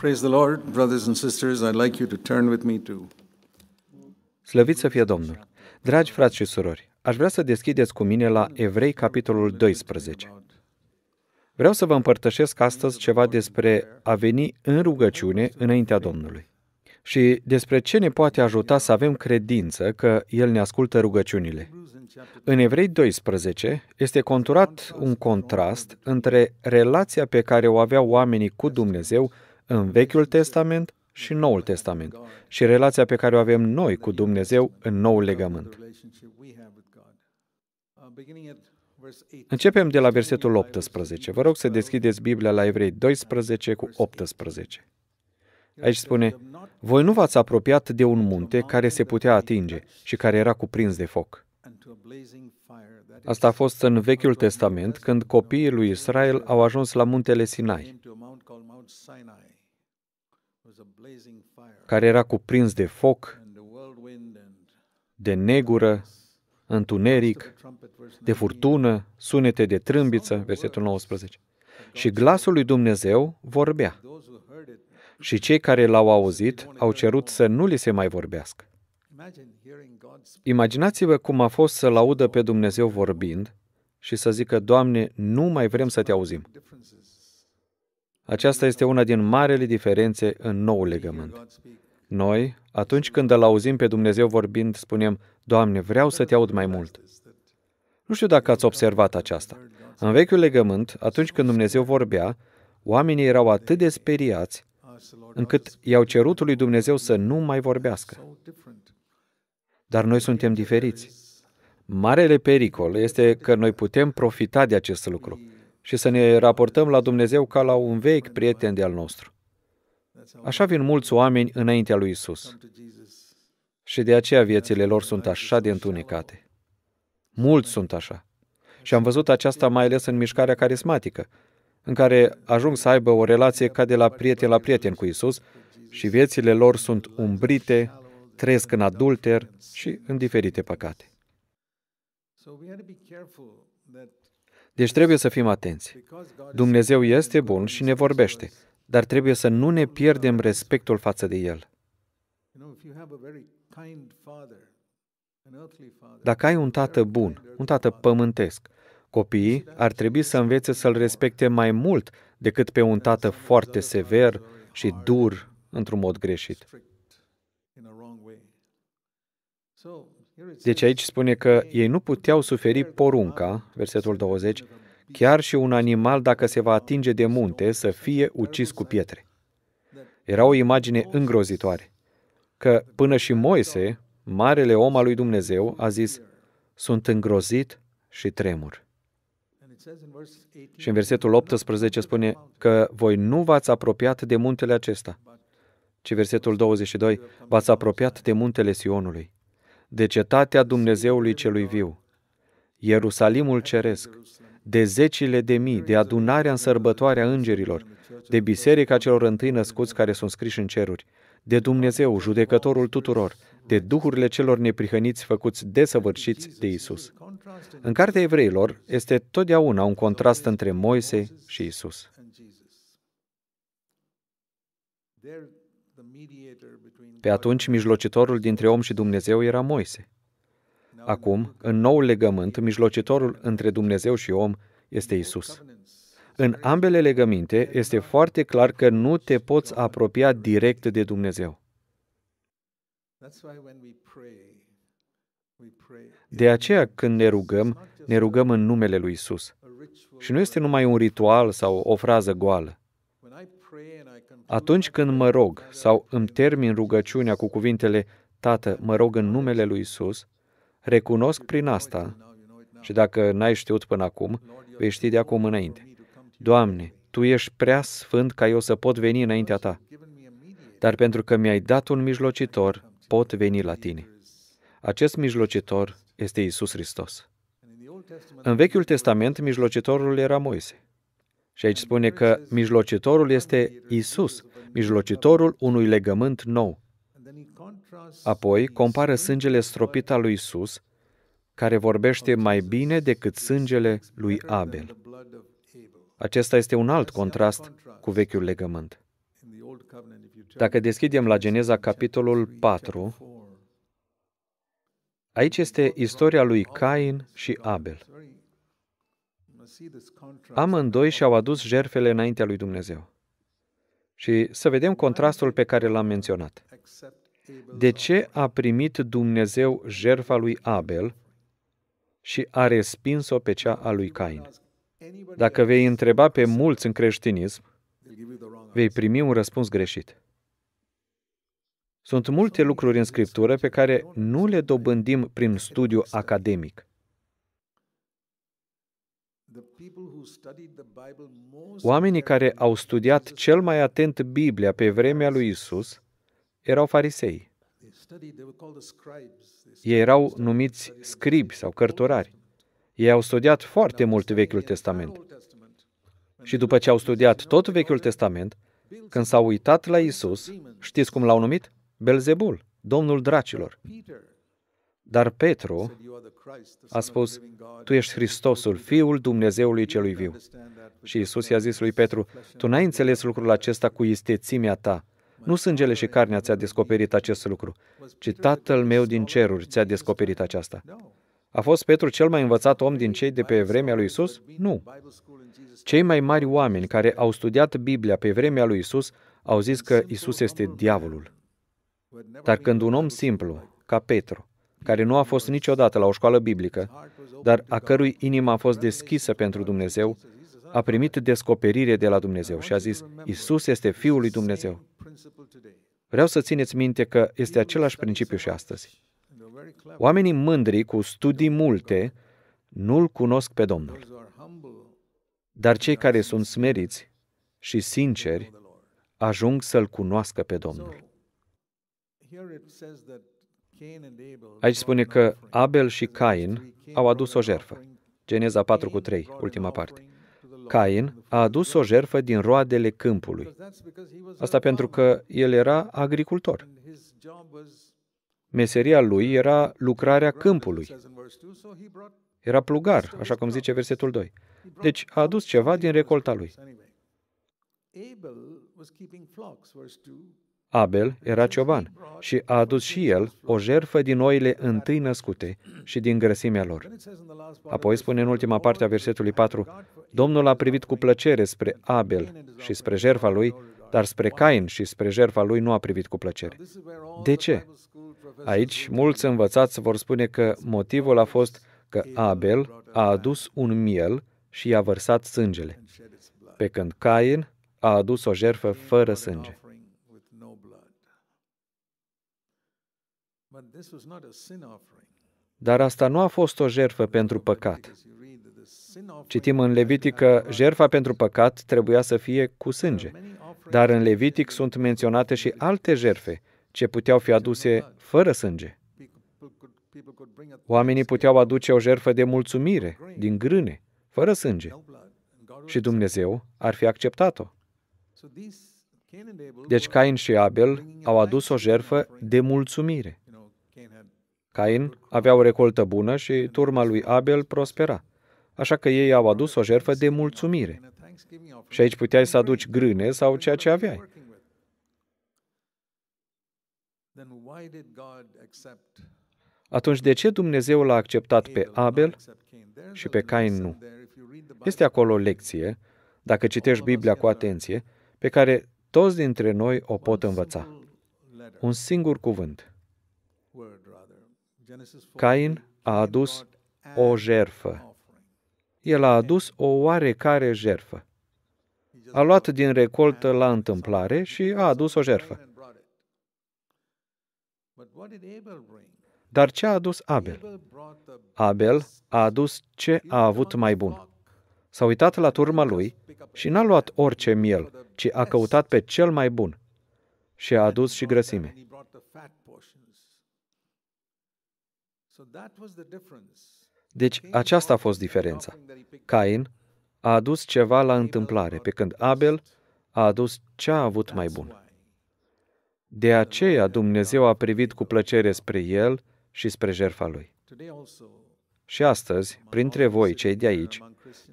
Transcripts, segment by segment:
Praise the Lord, brothers and sisters. I'd like you to turn with me to Slăvit să fie Domnul. Dragi frați și surori, aș vrea să deschideți cu mine la Evrei, capitolul 12. Vreau să vă împărtășesc astăzi ceva despre a veni în rugăciune înaintea Domnului și despre ce ne poate ajuta să avem credință că El ne ascultă rugăciunile. În Evrei 12 este conturat un contrast între relația pe care o aveau oamenii cu Dumnezeu în Vechiul Testament și Noul Testament și relația pe care o avem noi cu Dumnezeu în Noul Legământ. Începem de la versetul 18. Vă rog să deschideți Biblia la Evrei 12 cu 18. Aici spune, voi nu v-ați apropiat de un munte care se putea atinge și care era cuprins de foc. Asta a fost în Vechiul Testament, când copiii lui Israel au ajuns la muntele Sinai care era cuprins de foc, de negură, întuneric, de furtună, sunete de trâmbiță, versetul 19. Și glasul lui Dumnezeu vorbea. Și cei care l-au auzit au cerut să nu li se mai vorbească. Imaginați-vă cum a fost să-L audă pe Dumnezeu vorbind și să zică, Doamne, nu mai vrem să te auzim. Aceasta este una din marele diferențe în nou legământ. Noi, atunci când îl auzim pe Dumnezeu vorbind, spunem, Doamne, vreau să te aud mai mult. Nu știu dacă ați observat aceasta. În vechiul legământ, atunci când Dumnezeu vorbea, oamenii erau atât de speriați încât i-au cerut lui Dumnezeu să nu mai vorbească. Dar noi suntem diferiți. Marele pericol este că noi putem profita de acest lucru și să ne raportăm la Dumnezeu ca la un vechi prieten de-al nostru. Așa vin mulți oameni înaintea lui Isus. Și de aceea viețile lor sunt așa de întunecate. Mulți sunt așa. Și am văzut aceasta mai ales în mișcarea carismatică, în care ajung să aibă o relație ca de la prieten la prieten cu Isus și viețile lor sunt umbrite, trăiesc în adulter și în diferite păcate. Deci trebuie să fim atenți. Dumnezeu este bun și ne vorbește, dar trebuie să nu ne pierdem respectul față de El. Dacă ai un tată bun, un tată pământesc, copiii ar trebui să învețe să-l respecte mai mult decât pe un tată foarte sever și dur într-un mod greșit. Deci aici spune că ei nu puteau suferi porunca, versetul 20, chiar și un animal, dacă se va atinge de munte, să fie ucis cu pietre. Era o imagine îngrozitoare, că până și Moise, marele om al lui Dumnezeu, a zis, sunt îngrozit și tremur. Și în versetul 18 spune că voi nu v-ați apropiat de muntele acesta, ci versetul 22, v-ați apropiat de muntele Sionului de cetatea Dumnezeului celui viu, Ierusalimul ceresc, de zecile de mii, de adunarea în sărbătoarea îngerilor, de biserica celor întâi născuți care sunt scriși în ceruri, de Dumnezeu, judecătorul tuturor, de duhurile celor neprihăniți făcuți desăvârșiți de Isus. În Cartea Evreilor este totdeauna un contrast între Moise și Isus. Pe atunci, mijlocitorul dintre om și Dumnezeu era Moise. Acum, în nou legământ, mijlocitorul între Dumnezeu și om este Isus. În ambele legăminte este foarte clar că nu te poți apropia direct de Dumnezeu. De aceea, când ne rugăm, ne rugăm în numele lui Isus. Și nu este numai un ritual sau o frază goală. Atunci când mă rog sau îmi termin rugăciunea cu cuvintele Tată, mă rog în numele lui Isus, recunosc prin asta, și dacă n-ai știut până acum, vei ști de acum înainte. Doamne, Tu ești prea sfânt ca eu să pot veni înaintea Ta, dar pentru că mi-ai dat un mijlocitor, pot veni la Tine. Acest mijlocitor este Isus Hristos. În Vechiul Testament, mijlocitorul era Moise. Și aici spune că mijlocitorul este Isus, mijlocitorul unui legământ nou. Apoi compară sângele stropit al lui Isus, care vorbește mai bine decât sângele lui Abel. Acesta este un alt contrast cu vechiul legământ. Dacă deschidem la Geneza capitolul 4, aici este istoria lui Cain și Abel. Amândoi și-au adus jerfele înaintea lui Dumnezeu. Și să vedem contrastul pe care l-am menționat. De ce a primit Dumnezeu jerfa lui Abel și a respins-o pe cea a lui Cain? Dacă vei întreba pe mulți în creștinism, vei primi un răspuns greșit. Sunt multe lucruri în Scriptură pe care nu le dobândim prin studiu academic. Oamenii care au studiat cel mai atent Biblia pe vremea lui Isus erau farisei. Ei erau numiți scribi sau cărturari. Ei au studiat foarte mult Vechiul Testament. Și după ce au studiat tot Vechiul Testament, când s-au uitat la Isus, știți cum l-au numit? Belzebul, domnul dracilor. Dar Petru a spus, Tu ești Hristosul, Fiul Dumnezeului Celui Viu. Și Isus i-a zis lui Petru, Tu n-ai înțeles lucrul acesta cu istețimea ta. Nu sângele și carnea ți-a descoperit acest lucru, ci Tatăl meu din ceruri ți-a descoperit aceasta. A fost Petru cel mai învățat om din cei de pe vremea lui Isus? Nu. Cei mai mari oameni care au studiat Biblia pe vremea lui Isus au zis că Isus este diavolul. Dar când un om simplu, ca Petru, care nu a fost niciodată la o școală biblică, dar a cărui inimă a fost deschisă pentru Dumnezeu, a primit descoperire de la Dumnezeu și a zis, Isus este Fiul lui Dumnezeu. Vreau să țineți minte că este același principiu și astăzi. Oamenii mândri cu studii multe nu-L cunosc pe Domnul. Dar cei care sunt smeriți și sinceri ajung să-L cunoască pe Domnul. Aici spune că Abel și Cain au adus o jerfă. Geneza 4 cu 3, ultima parte. Cain a adus o jerfă din roadele câmpului. Asta pentru că el era agricultor. Meseria lui era lucrarea câmpului. Era plugar, așa cum zice versetul 2. Deci a adus ceva din recolta lui. Abel era cioban și a adus și el o jerfă din oile întâi născute și din grăsimea lor. Apoi spune în ultima parte a versetului 4, Domnul a privit cu plăcere spre Abel și spre jerfa lui, dar spre Cain și spre jerfa lui nu a privit cu plăcere. De ce? Aici, mulți învățați vor spune că motivul a fost că Abel a adus un miel și i-a vărsat sângele, pe când Cain a adus o jerfă fără sânge. Dar asta nu a fost o jertfă pentru păcat. Citim în Levitic că jertfa pentru păcat trebuia să fie cu sânge, dar în Levitic sunt menționate și alte jertfe ce puteau fi aduse fără sânge. Oamenii puteau aduce o jertfă de mulțumire, din grâne, fără sânge, și Dumnezeu ar fi acceptat-o. Deci Cain și Abel au adus o jertfă de mulțumire. Cain avea o recoltă bună și turma lui Abel prospera, așa că ei au adus o jertfă de mulțumire. Și aici puteai să aduci grâne sau ceea ce aveai. Atunci de ce Dumnezeu l-a acceptat pe Abel și pe Cain nu? Este acolo o lecție, dacă citești Biblia cu atenție, pe care toți dintre noi o pot învăța. Un singur cuvânt. Cain a adus o jerfă. El a adus o oarecare jerfă. A luat din recoltă la întâmplare și a adus o jerfă. Dar ce a adus Abel? Abel a adus ce a avut mai bun. S-a uitat la turma lui și n-a luat orice miel, ci a căutat pe cel mai bun și a adus și grăsime. Deci aceasta a fost diferența. Cain a adus ceva la întâmplare, pe când Abel a adus ce a avut mai bun. De aceea Dumnezeu a privit cu plăcere spre el și spre jertfa lui. Și astăzi, printre voi, cei de aici,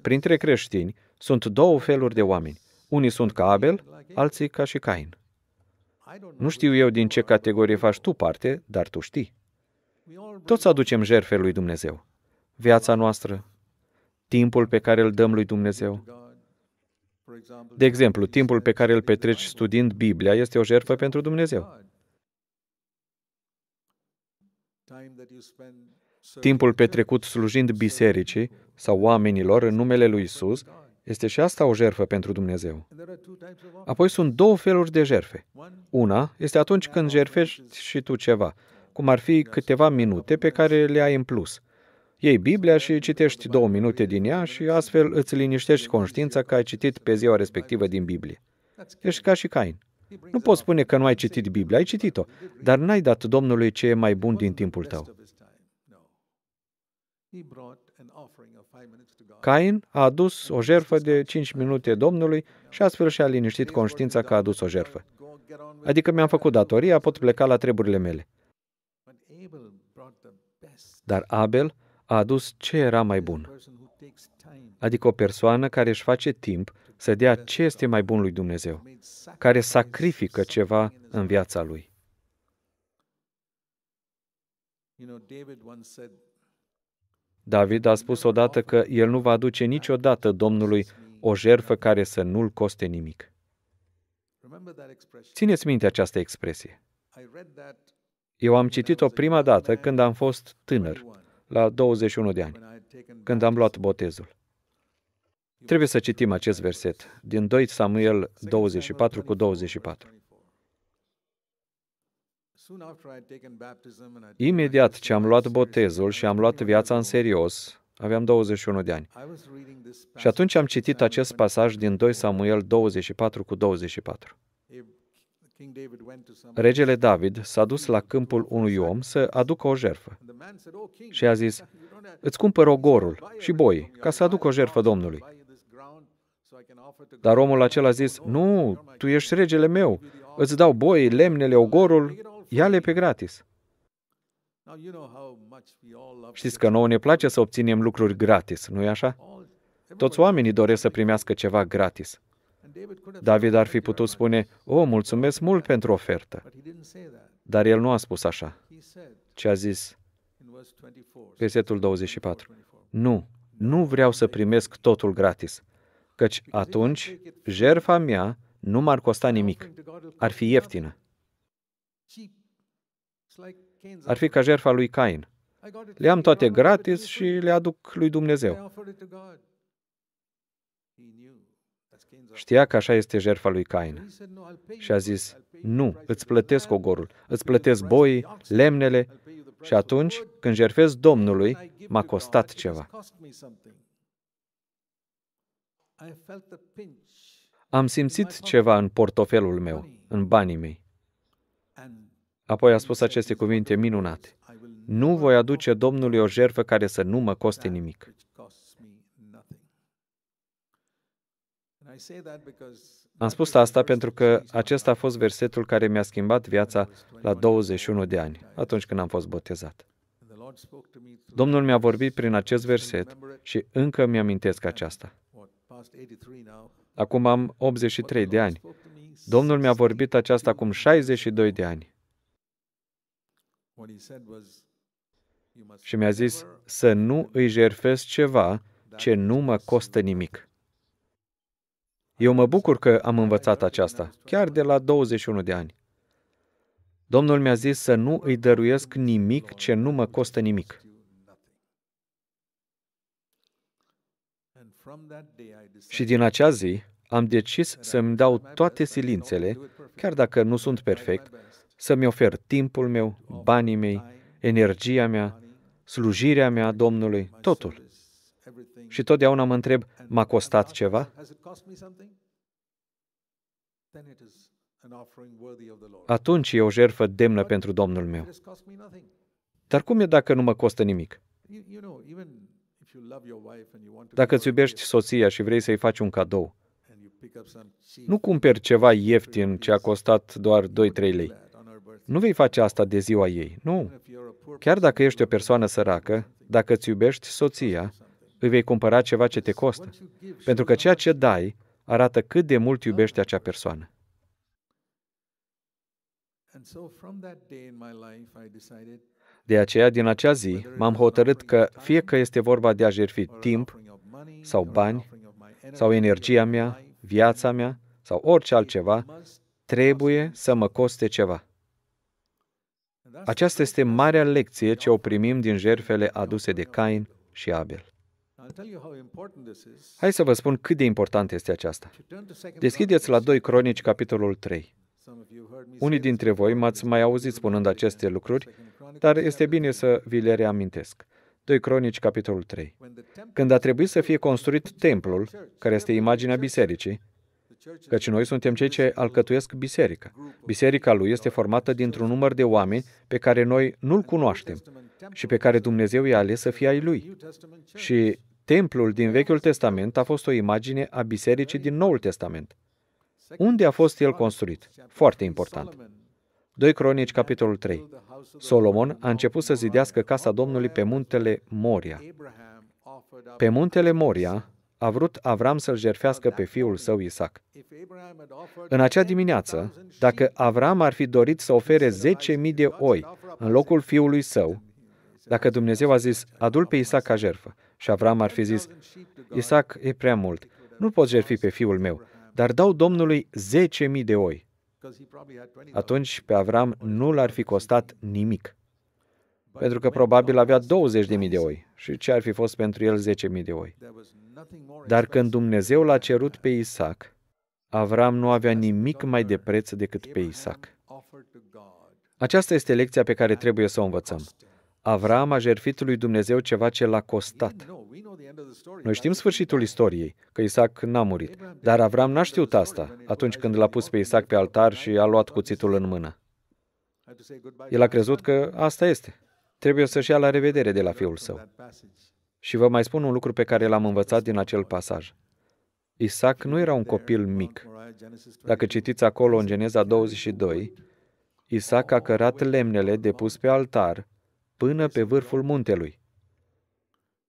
printre creștini, sunt două feluri de oameni. Unii sunt ca Abel, alții ca și Cain. Nu știu eu din ce categorie faci tu parte, dar tu știi. Toți aducem jertfe lui Dumnezeu. Viața noastră, timpul pe care îl dăm lui Dumnezeu. De exemplu, timpul pe care îl petreci studiind Biblia este o jertfă pentru Dumnezeu. Timpul petrecut slujind bisericii sau oamenilor în numele lui Isus este și asta o jertfă pentru Dumnezeu. Apoi sunt două feluri de jertfe. Una este atunci când jertfești și tu ceva, cum ar fi câteva minute pe care le ai în plus. Iei Biblia și citești două minute din ea și astfel îți liniștești conștiința că ai citit pe ziua respectivă din Biblie. Ești ca și Cain. Nu poți spune că nu ai citit Biblia, ai citit-o, dar n-ai dat Domnului ce e mai bun din timpul tău. Cain a adus o jerfă de 5 minute Domnului și astfel și-a liniștit conștiința că a adus o jerfă. Adică mi-am făcut datoria, pot pleca la treburile mele dar Abel a adus ce era mai bun. Adică o persoană care își face timp să dea ce este mai bun lui Dumnezeu, care sacrifică ceva în viața lui. David a spus odată că el nu va aduce niciodată Domnului o jerfă care să nu-l coste nimic. Țineți minte această expresie. Eu am citit-o prima dată când am fost tânăr, la 21 de ani, când am luat botezul. Trebuie să citim acest verset din 2 Samuel 24 cu 24. Imediat ce am luat botezul și am luat viața în serios, aveam 21 de ani. Și atunci am citit acest pasaj din 2 Samuel 24 cu 24. Regele David s-a dus la câmpul unui om să aducă o jerfă oh, și a zis, îți cumpăr ogorul și boi, ca să aduc o jerfă Domnului. Dar omul acela a zis, nu, tu ești regele meu, îți dau boi, lemnele, ogorul, ia-le pe gratis. Știți că nouă ne place să obținem lucruri gratis, nu-i așa? Toți oamenii doresc să primească ceva gratis. David ar fi putut spune, o, mulțumesc mult pentru ofertă. Dar el nu a spus așa, Ce a zis, versetul 24, nu, nu vreau să primesc totul gratis, căci atunci jerfa mea nu m-ar costa nimic, ar fi ieftină. Ar fi ca jerfa lui Cain. Le am toate gratis și le aduc lui Dumnezeu. Știa că așa este jertfa lui Cain. Și a zis, nu, îți plătesc ogorul, îți plătesc boii, lemnele. Și atunci, când jertfez Domnului, m-a costat ceva. Am simțit ceva în portofelul meu, în banii mei. Apoi a spus aceste cuvinte minunate. Nu voi aduce Domnului o jertfă care să nu mă coste nimic. Am spus asta pentru că acesta a fost versetul care mi-a schimbat viața la 21 de ani, atunci când am fost botezat. Domnul mi-a vorbit prin acest verset și încă mi-amintesc aceasta. Acum am 83 de ani. Domnul mi-a vorbit aceasta acum 62 de ani. Și mi-a zis să nu îi jerfesc ceva ce nu mă costă nimic. Eu mă bucur că am învățat aceasta, chiar de la 21 de ani. Domnul mi-a zis să nu îi dăruiesc nimic ce nu mă costă nimic. Și din acea zi am decis să-mi dau toate silințele, chiar dacă nu sunt perfect, să-mi ofer timpul meu, banii mei, energia mea, slujirea mea Domnului, totul. Și totdeauna mă întreb, m-a costat ceva? Atunci e o jertfă demnă pentru Domnul meu. Dar cum e dacă nu mă costă nimic? Dacă îți iubești soția și vrei să-i faci un cadou, nu cumperi ceva ieftin ce a costat doar 2-3 lei. Nu vei face asta de ziua ei, nu. Chiar dacă ești o persoană săracă, dacă îți iubești soția îi vei cumpăra ceva ce te costă, pentru că ceea ce dai arată cât de mult iubești acea persoană. De aceea, din acea zi, m-am hotărât că fie că este vorba de a jertfi timp, sau bani, sau energia mea, viața mea, sau orice altceva, trebuie să mă coste ceva. Aceasta este marea lecție ce o primim din jerfele aduse de Cain și Abel. Hai să vă spun cât de important este aceasta. Deschideți la 2 Cronici, capitolul 3. Unii dintre voi m-ați mai auzit spunând aceste lucruri, dar este bine să vi le reamintesc. 2 Cronici, capitolul 3. Când a trebuit să fie construit templul, care este imaginea bisericii, căci noi suntem cei ce alcătuiesc biserica. Biserica lui este formată dintr-un număr de oameni pe care noi nu-l cunoaștem și pe care Dumnezeu i-a ales să fie ai lui. Și Templul din Vechiul Testament a fost o imagine a bisericii din Noul Testament. Unde a fost el construit? Foarte important. 2 Cronici, capitolul 3. Solomon a început să zidească casa Domnului pe muntele Moria. Pe muntele Moria a vrut Avram să-l jerfească pe fiul său Isaac. În acea dimineață, dacă Avram ar fi dorit să ofere 10.000 de oi în locul fiului său, dacă Dumnezeu a zis, adul pe Isaac ca jerfă, și Avram ar fi zis, Isaac, e prea mult, nu pot jertfi pe fiul meu, dar dau Domnului 10.000 de oi. Atunci pe Avram nu l-ar fi costat nimic, pentru că probabil avea 20.000 de oi și ce ar fi fost pentru el 10.000 de oi. Dar când Dumnezeu l-a cerut pe Isaac, Avram nu avea nimic mai de preț decât pe Isaac. Aceasta este lecția pe care trebuie să o învățăm. Avram a jertfit lui Dumnezeu ceva ce l-a costat. Noi știm sfârșitul istoriei, că Isaac n-a murit, dar Avram n-a știut asta atunci când l-a pus pe Isaac pe altar și a luat cuțitul în mână. El a crezut că asta este. Trebuie să-și ia la revedere de la fiul său. Și vă mai spun un lucru pe care l-am învățat din acel pasaj. Isaac nu era un copil mic. Dacă citiți acolo în Geneza 22, Isaac a cărat lemnele depus pe altar până pe vârful muntelui.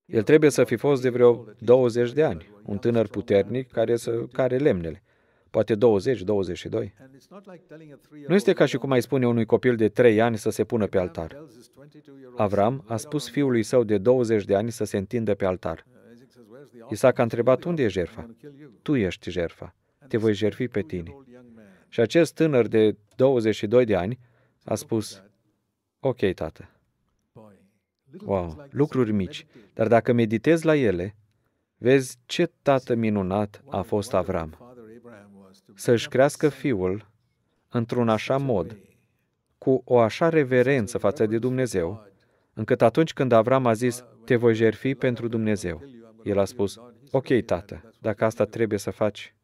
El trebuie să fi fost de vreo 20 de ani, un tânăr puternic care să care lemnele, poate 20, 22. Nu este ca și cum ai spune unui copil de 3 ani să se pună pe altar. Avram a spus fiului său de 20 de ani să se întindă pe altar. Isaac a întrebat, unde e jerfa? Tu ești jerfa. Te voi jerfi pe tine. Și acest tânăr de 22 de ani a spus, ok, tată, Wow, lucruri mici, dar dacă meditezi la ele, vezi ce tată minunat a fost Avram. Să-și crească fiul într-un așa mod, cu o așa reverență față de Dumnezeu, încât atunci când Avram a zis, uh, te voi jerfi pentru Dumnezeu, el a spus, ok, tată, dacă asta trebuie să faci,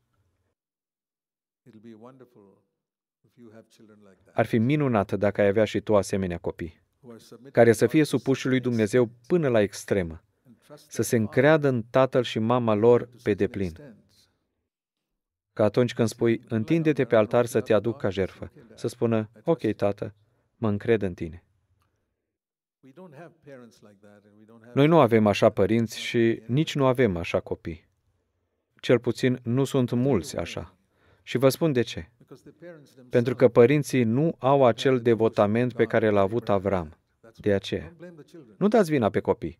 ar fi minunat dacă ai avea și tu asemenea copii care să fie supuși lui Dumnezeu până la extremă, să se încreadă în tatăl și mama lor pe deplin. Ca atunci când spui, întinde-te pe altar să te aduc ca jerfă, să spună, ok, tată, mă încred în tine. Noi nu avem așa părinți și nici nu avem așa copii. Cel puțin nu sunt mulți așa. Și vă spun de ce. Pentru că părinții nu au acel devotament pe care l-a avut Avram. De aceea, nu dați vina pe copii.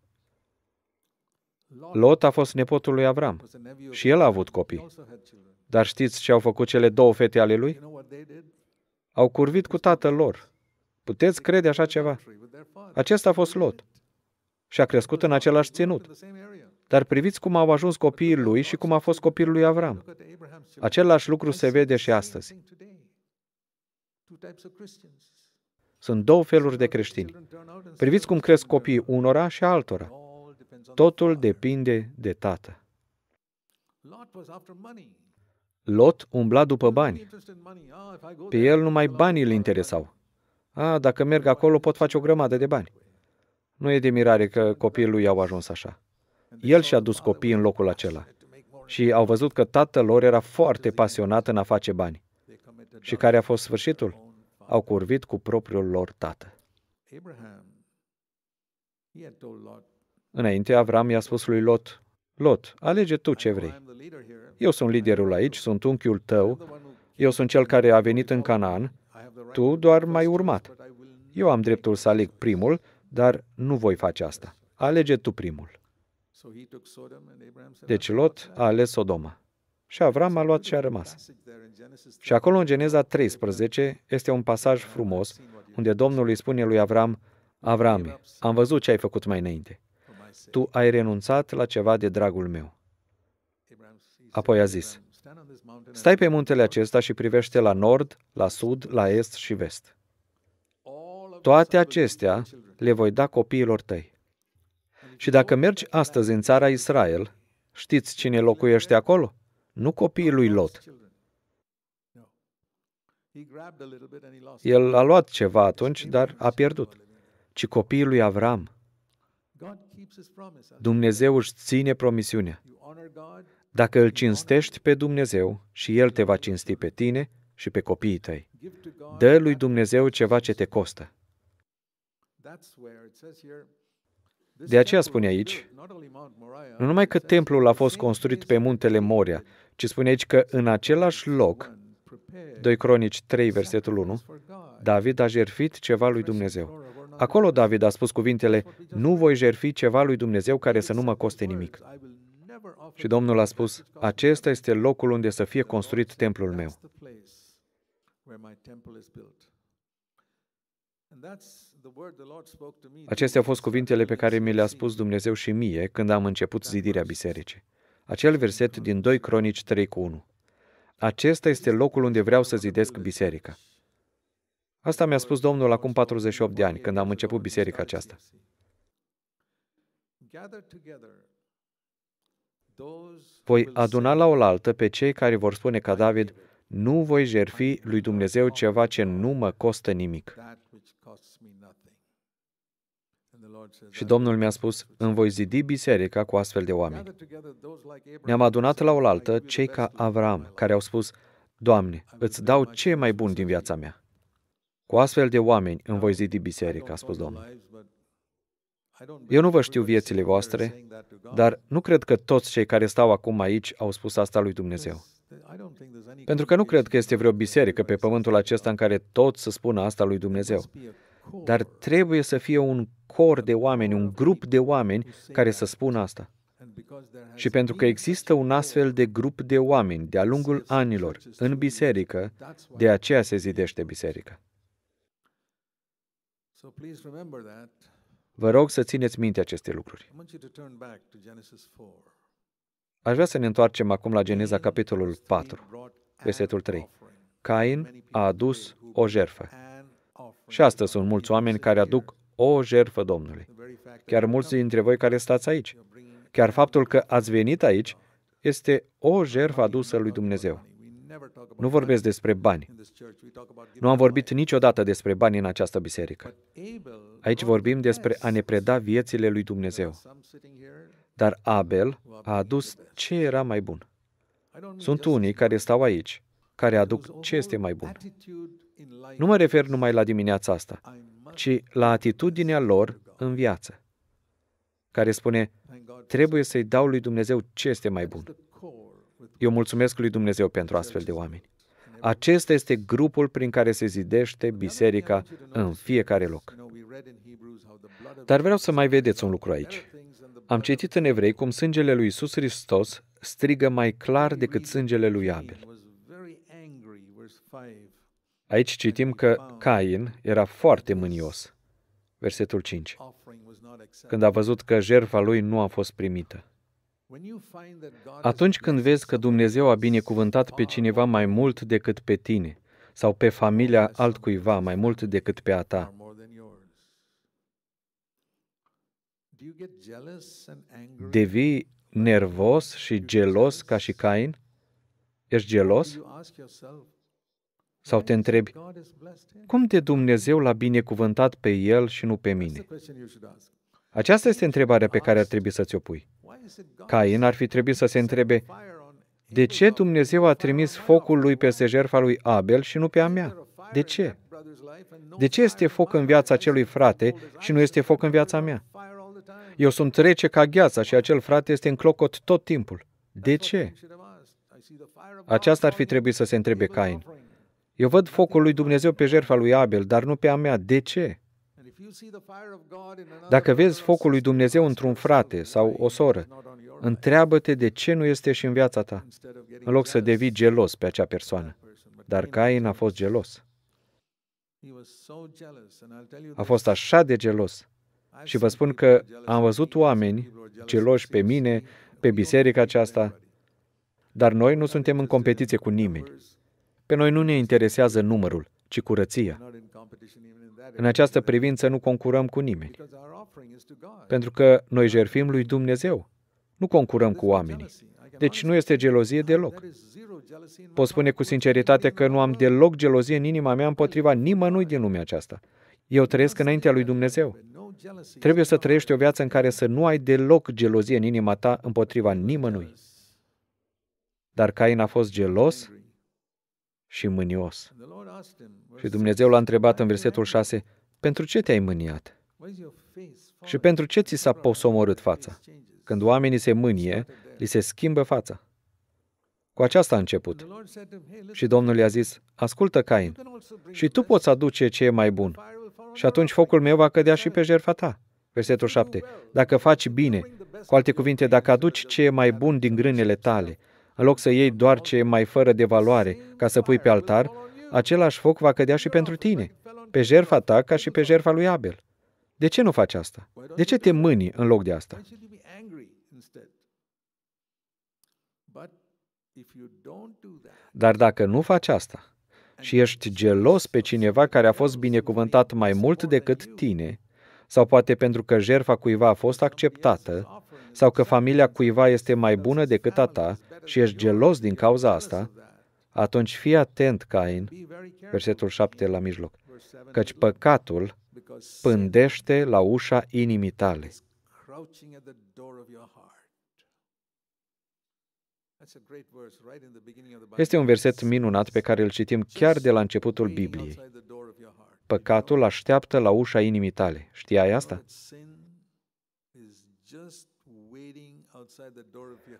Lot a fost nepotul lui Avram și el a avut copii. Dar știți ce au făcut cele două fete ale lui? Au curvit cu tatăl lor. Puteți crede așa ceva? Acesta a fost Lot și a crescut în același ținut. Dar priviți cum au ajuns copiii lui și cum a fost copilul lui Avram. Același lucru se vede și astăzi. Sunt două feluri de creștini. Priviți cum cresc copiii unora și altora. Totul depinde de tată. Lot umbla după bani. Pe el numai banii îl interesau. A, dacă merg acolo, pot face o grămadă de bani. Nu e de mirare că copiii lui au ajuns așa. El și-a dus copiii în locul acela. Și au văzut că tatăl lor era foarte pasionat în a face bani. Și care a fost sfârșitul? Au curvit cu propriul lor tată. Înainte, Avram i-a spus lui Lot, Lot, alege tu ce vrei. Eu sunt liderul aici, sunt unchiul tău, eu sunt cel care a venit în Canaan, tu doar mai urmat. Eu am dreptul să aleg primul, dar nu voi face asta. Alege tu primul. Deci Lot a ales Sodoma. Și Avram a luat ce a rămas. Și acolo în Geneza 13 este un pasaj frumos unde Domnul îi spune lui Avram, Avrame, am văzut ce ai făcut mai înainte. Tu ai renunțat la ceva de dragul meu. Apoi a zis, stai pe muntele acesta și privește la nord, la sud, la est și vest. Toate acestea le voi da copiilor tăi. Și dacă mergi astăzi în țara Israel, știți cine locuiește acolo? Nu copiii lui Lot. El a luat ceva atunci, dar a pierdut, ci copiii lui Avram. Dumnezeu își ține promisiunea. Dacă îl cinstești pe Dumnezeu și El te va cinsti pe tine și pe copiii tăi, dă lui Dumnezeu ceva ce te costă. De aceea spune aici, nu numai că templul a fost construit pe muntele Moria, ci spune aici că în același loc, 2 Cronici 3, versetul 1, David a jerfit ceva lui Dumnezeu. Acolo David a spus cuvintele, nu voi jerfi ceva lui Dumnezeu care să nu mă coste nimic. Și Domnul a spus, acesta este locul unde să fie construit templul meu. Acestea au fost cuvintele pe care mi le-a spus Dumnezeu și mie când am început zidirea bisericii. Acel verset din 2 Cronici 3 cu 1. Acesta este locul unde vreau să zidesc biserica. Asta mi-a spus Domnul acum 48 de ani, când am început biserica aceasta. Voi aduna la oaltă pe cei care vor spune ca David, nu voi jerfi lui Dumnezeu ceva ce nu mă costă nimic. Și Domnul mi-a spus, îmi voi zidi biserica cu astfel de oameni. Ne-am adunat la oaltă cei ca Avram, care au spus, Doamne, îți dau ce mai bun din viața mea. Cu astfel de oameni îmi voi zidi biserica, a spus Domnul. Eu nu vă știu viețile voastre, dar nu cred că toți cei care stau acum aici au spus asta lui Dumnezeu. Pentru că nu cred că este vreo biserică pe pământul acesta în care toți să spună asta lui Dumnezeu. Dar trebuie să fie un cor de oameni, un grup de oameni care să spună asta. Și pentru că există un astfel de grup de oameni de-a lungul anilor în biserică, de aceea se zidește biserica. Vă rog să țineți minte aceste lucruri. Aș vrea să ne întoarcem acum la Geneza, capitolul 4, versetul 3. Cain a adus o jerfă. Și astăzi sunt mulți oameni care aduc o jertfă Domnului. Chiar mulți dintre voi care stați aici. Chiar faptul că ați venit aici este o jertfă adusă lui Dumnezeu. Nu vorbesc despre bani. Nu am vorbit niciodată despre bani în această biserică. Aici vorbim despre a ne preda viețile lui Dumnezeu. Dar Abel a adus ce era mai bun. Sunt unii care stau aici, care aduc ce este mai bun. Nu mă refer numai la dimineața asta, ci la atitudinea lor în viață, care spune, trebuie să-i dau lui Dumnezeu ce este mai bun. Eu mulțumesc lui Dumnezeu pentru astfel de oameni. Acesta este grupul prin care se zidește biserica în fiecare loc. Dar vreau să mai vedeți un lucru aici. Am citit în evrei cum sângele lui Isus Hristos strigă mai clar decât sângele lui Abel. Aici citim că Cain era foarte mânios. Versetul 5. Când a văzut că jertfa lui nu a fost primită. Atunci când vezi că Dumnezeu a binecuvântat pe cineva mai mult decât pe tine, sau pe familia altcuiva mai mult decât pe a ta, devii nervos și gelos ca și Cain? Ești gelos? Sau te întrebi, cum de Dumnezeu l-a binecuvântat pe el și nu pe mine? Aceasta este întrebarea pe care ar trebui să ți-o pui. Cain ar fi trebuit să se întrebe, de ce Dumnezeu a trimis focul lui peste jertfa lui Abel și nu pe a mea? De ce? De ce este foc în viața acelui frate și nu este foc în viața mea? Eu sunt rece ca gheața și acel frate este în clocot tot timpul. De ce? Aceasta ar fi trebuit să se întrebe Cain. Eu văd focul lui Dumnezeu pe jertfa lui Abel, dar nu pe a mea. De ce? Dacă vezi focul lui Dumnezeu într-un frate sau o soră, întreabă-te de ce nu este și în viața ta, în loc să devii gelos pe acea persoană. Dar Cain a fost gelos. A fost așa de gelos. Și vă spun că am văzut oameni geloși pe mine, pe biserica aceasta, dar noi nu suntem în competiție cu nimeni. Pe noi nu ne interesează numărul, ci curăția. În această privință nu concurăm cu nimeni, pentru că noi jerfim lui Dumnezeu, nu concurăm cu oamenii. Deci nu este gelozie deloc. Pot spune cu sinceritate că nu am deloc gelozie în inima mea împotriva nimănui din lumea aceasta. Eu trăiesc înaintea lui Dumnezeu. Trebuie să trăiești o viață în care să nu ai deloc gelozie în inima ta împotriva nimănui. Dar Cain a fost gelos și mânios. Și Dumnezeu l-a întrebat în versetul 6, pentru ce te-ai mâniat? Și pentru ce ți s-a posomorât fața? Când oamenii se mânie, li se schimbă fața. Cu aceasta a început. Și Domnul i-a zis, ascultă Cain, și tu poți aduce ce e mai bun. Și atunci focul meu va cădea și pe jertfa ta. Versetul 7. Dacă faci bine, cu alte cuvinte, dacă aduci ce e mai bun din grânele tale, în loc să iei doar ce e mai fără de valoare ca să pui pe altar, același foc va cădea și pentru tine, pe jertfa ta ca și pe jertfa lui Abel. De ce nu faci asta? De ce te mâni în loc de asta? Dar dacă nu faci asta și ești gelos pe cineva care a fost binecuvântat mai mult decât tine, sau poate pentru că jertfa cuiva a fost acceptată, sau că familia cuiva este mai bună decât a ta și ești gelos din cauza asta, atunci fii atent, Cain, versetul 7 la mijloc, căci păcatul pândește la ușa inimii tale. Este un verset minunat pe care îl citim chiar de la începutul Bibliei. Păcatul așteaptă la ușa inimii tale. Știai asta?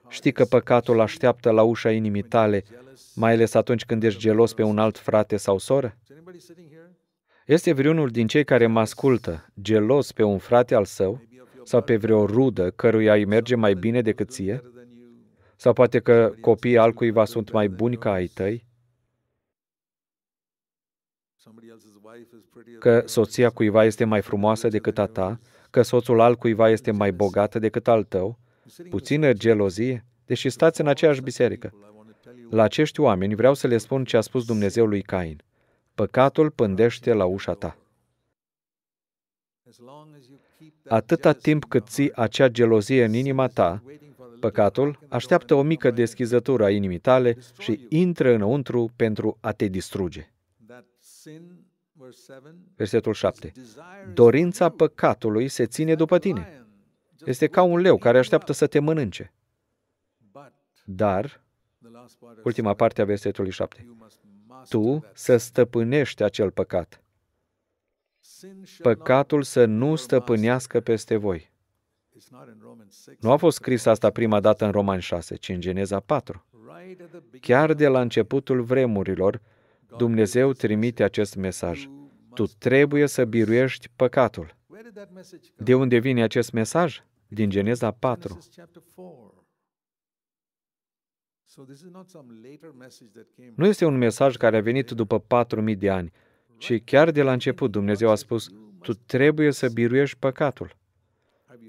Știi că păcatul așteaptă la ușa inimii tale, mai ales atunci când ești gelos pe un alt frate sau soră? Este vreunul din cei care mă ascultă, gelos pe un frate al său sau pe vreo rudă căruia îi merge mai bine decât ție? Sau poate că copiii altcuiva sunt mai buni ca ai tăi? Că soția cuiva este mai frumoasă decât a ta? Că soțul altcuiva este mai bogat decât al tău? puțină gelozie, deși stați în aceeași biserică. La acești oameni vreau să le spun ce a spus Dumnezeu lui Cain. Păcatul pândește la ușa ta. Atâta timp cât ții acea gelozie în inima ta, păcatul așteaptă o mică deschizătură a inimii tale și intră înăuntru pentru a te distruge. Versetul 7. Dorința păcatului se ține după tine este ca un leu care așteaptă să te mănânce. Dar, ultima parte a versetului 7, tu să stăpânești acel păcat. Păcatul să nu stăpânească peste voi. Nu a fost scris asta prima dată în Roman 6, ci în Geneza 4. Chiar de la începutul vremurilor, Dumnezeu trimite acest mesaj. Tu trebuie să biruiești păcatul. De unde vine acest mesaj? din Geneza 4. Nu este un mesaj care a venit după 4000 de ani, ci chiar de la început Dumnezeu a spus, tu trebuie să biruiești păcatul.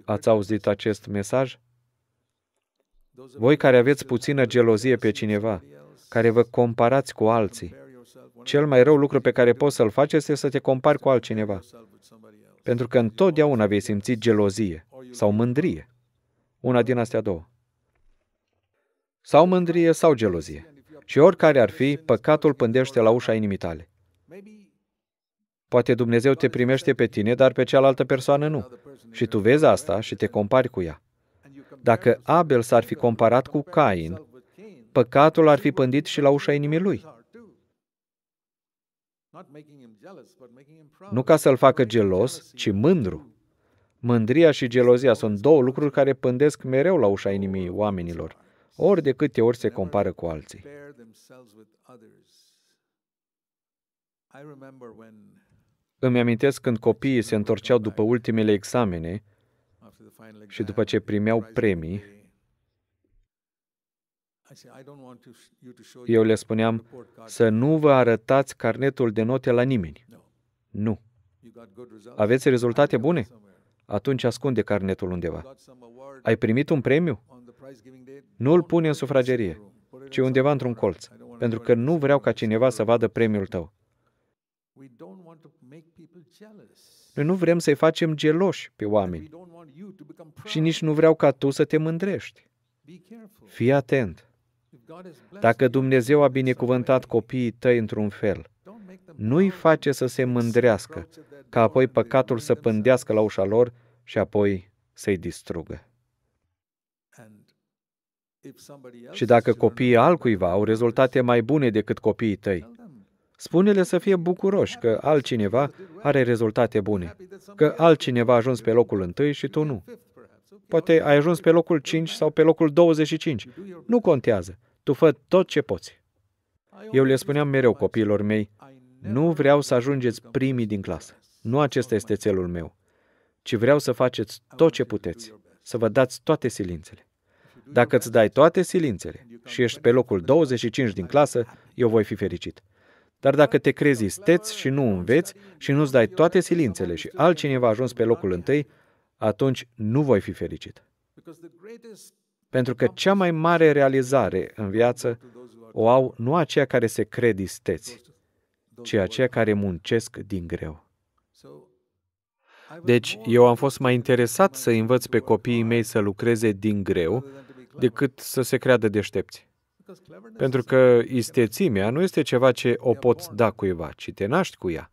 Ați auzit acest mesaj? Voi care aveți puțină gelozie pe cineva, care vă comparați cu alții, cel mai rău lucru pe care poți să-l faci este să te compari cu altcineva. Pentru că întotdeauna vei simți gelozie sau mândrie. Una din astea două. Sau mândrie sau gelozie. Și oricare ar fi, păcatul pândește la ușa inimii tale. Poate Dumnezeu te primește pe tine, dar pe cealaltă persoană nu. Și tu vezi asta și te compari cu ea. Dacă Abel s-ar fi comparat cu Cain, păcatul ar fi pândit și la ușa inimii lui. Nu ca să-l facă gelos, ci mândru. Mândria și gelozia sunt două lucruri care pândesc mereu la ușa inimii oamenilor, ori de câte ori se compară cu alții. Îmi amintesc când copiii se întorceau după ultimele examene și după ce primeau premii, eu le spuneam să nu vă arătați carnetul de note la nimeni. Nu. Aveți rezultate bune? atunci ascunde carnetul undeva. Ai primit un premiu? Nu îl pune în sufragerie, ci undeva într-un colț, pentru că nu vreau ca cineva să vadă premiul tău. Noi nu vrem să-i facem geloși pe oameni și nici nu vreau ca tu să te mândrești. Fii atent! Dacă Dumnezeu a binecuvântat copiii tăi într-un fel, nu-i face să se mândrească, ca apoi păcatul să pândească la ușa lor și apoi să-i distrugă. Și dacă copiii altcuiva au rezultate mai bune decât copiii tăi, spune-le să fie bucuroși că altcineva are rezultate bune, că altcineva a ajuns pe locul întâi și tu nu. Poate ai ajuns pe locul 5 sau pe locul 25. Nu contează. Tu fă tot ce poți. Eu le spuneam mereu copiilor mei, nu vreau să ajungeți primii din clasă. Nu acesta este țelul meu ci vreau să faceți tot ce puteți, să vă dați toate silințele. Dacă îți dai toate silințele și ești pe locul 25 din clasă, eu voi fi fericit. Dar dacă te crezi isteț și nu înveți și nu-ți dai toate silințele și altcineva a ajuns pe locul întâi, atunci nu voi fi fericit. Pentru că cea mai mare realizare în viață o au nu aceia care se cred isteți, ci aceia care muncesc din greu. Deci, eu am fost mai interesat să învăț pe copiii mei să lucreze din greu decât să se creadă deștepți. Pentru că istețimea nu este ceva ce o poți da cuiva, ci te naști cu ea.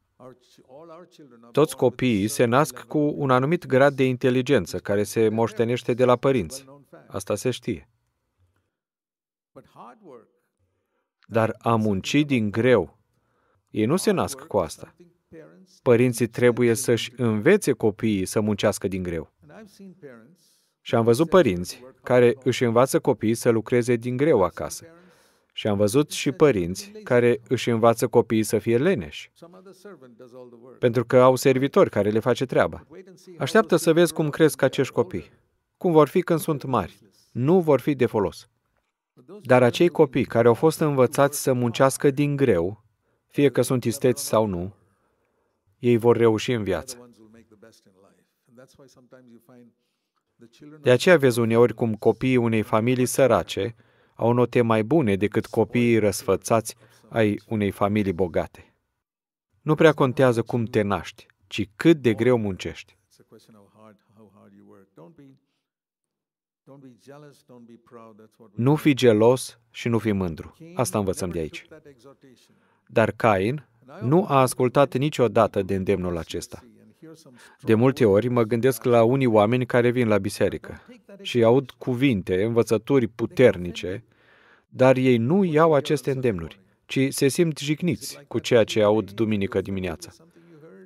Toți copiii se nasc cu un anumit grad de inteligență care se moștenește de la părinți. Asta se știe. Dar a munci din greu, ei nu se nasc cu asta părinții trebuie să-și învețe copiii să muncească din greu. Și am văzut părinți care își învață copiii să lucreze din greu acasă. Și am văzut și părinți care își învață copiii să fie leneși, pentru că au servitori care le face treaba. Așteaptă să vezi cum cresc acești copii, cum vor fi când sunt mari. Nu vor fi de folos. Dar acei copii care au fost învățați să muncească din greu, fie că sunt isteți sau nu, ei vor reuși în viață. De aceea vezi uneori cum copiii unei familii sărace au note mai bune decât copiii răsfățați ai unei familii bogate. Nu prea contează cum te naști, ci cât de greu muncești. Nu fi gelos și nu fi mândru. Asta învățăm de aici. Dar Cain nu a ascultat niciodată de îndemnul acesta. De multe ori mă gândesc la unii oameni care vin la biserică și aud cuvinte, învățături puternice, dar ei nu iau aceste îndemnuri, ci se simt jigniți cu ceea ce aud duminică dimineața.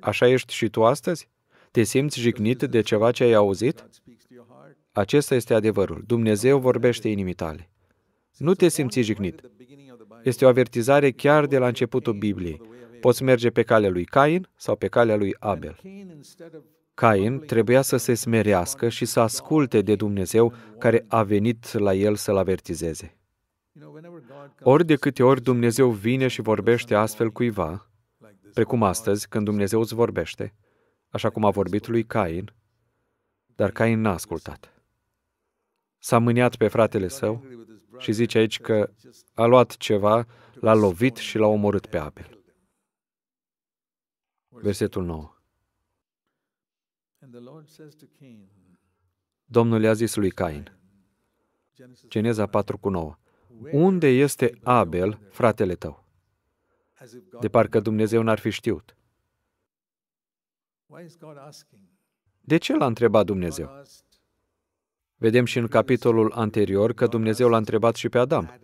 Așa ești și tu astăzi? Te simți jignit de ceva ce ai auzit? Acesta este adevărul. Dumnezeu vorbește inimitale. Nu te simți jignit este o avertizare chiar de la începutul Bibliei. Poți merge pe calea lui Cain sau pe calea lui Abel. Cain trebuia să se smerească și să asculte de Dumnezeu care a venit la el să-l avertizeze. Ori de câte ori Dumnezeu vine și vorbește astfel cuiva, precum astăzi, când Dumnezeu îți vorbește, așa cum a vorbit lui Cain, dar Cain n-a ascultat. S-a mâniat pe fratele său, și zice aici că a luat ceva, l-a lovit și l-a omorât pe Abel. Versetul 9. Domnul i-a zis lui Cain, Geneza 4 cu 9, Unde este Abel, fratele tău? De parcă Dumnezeu n-ar fi știut. De ce l-a întrebat Dumnezeu? Vedem și în capitolul anterior că Dumnezeu l-a întrebat și pe Adam.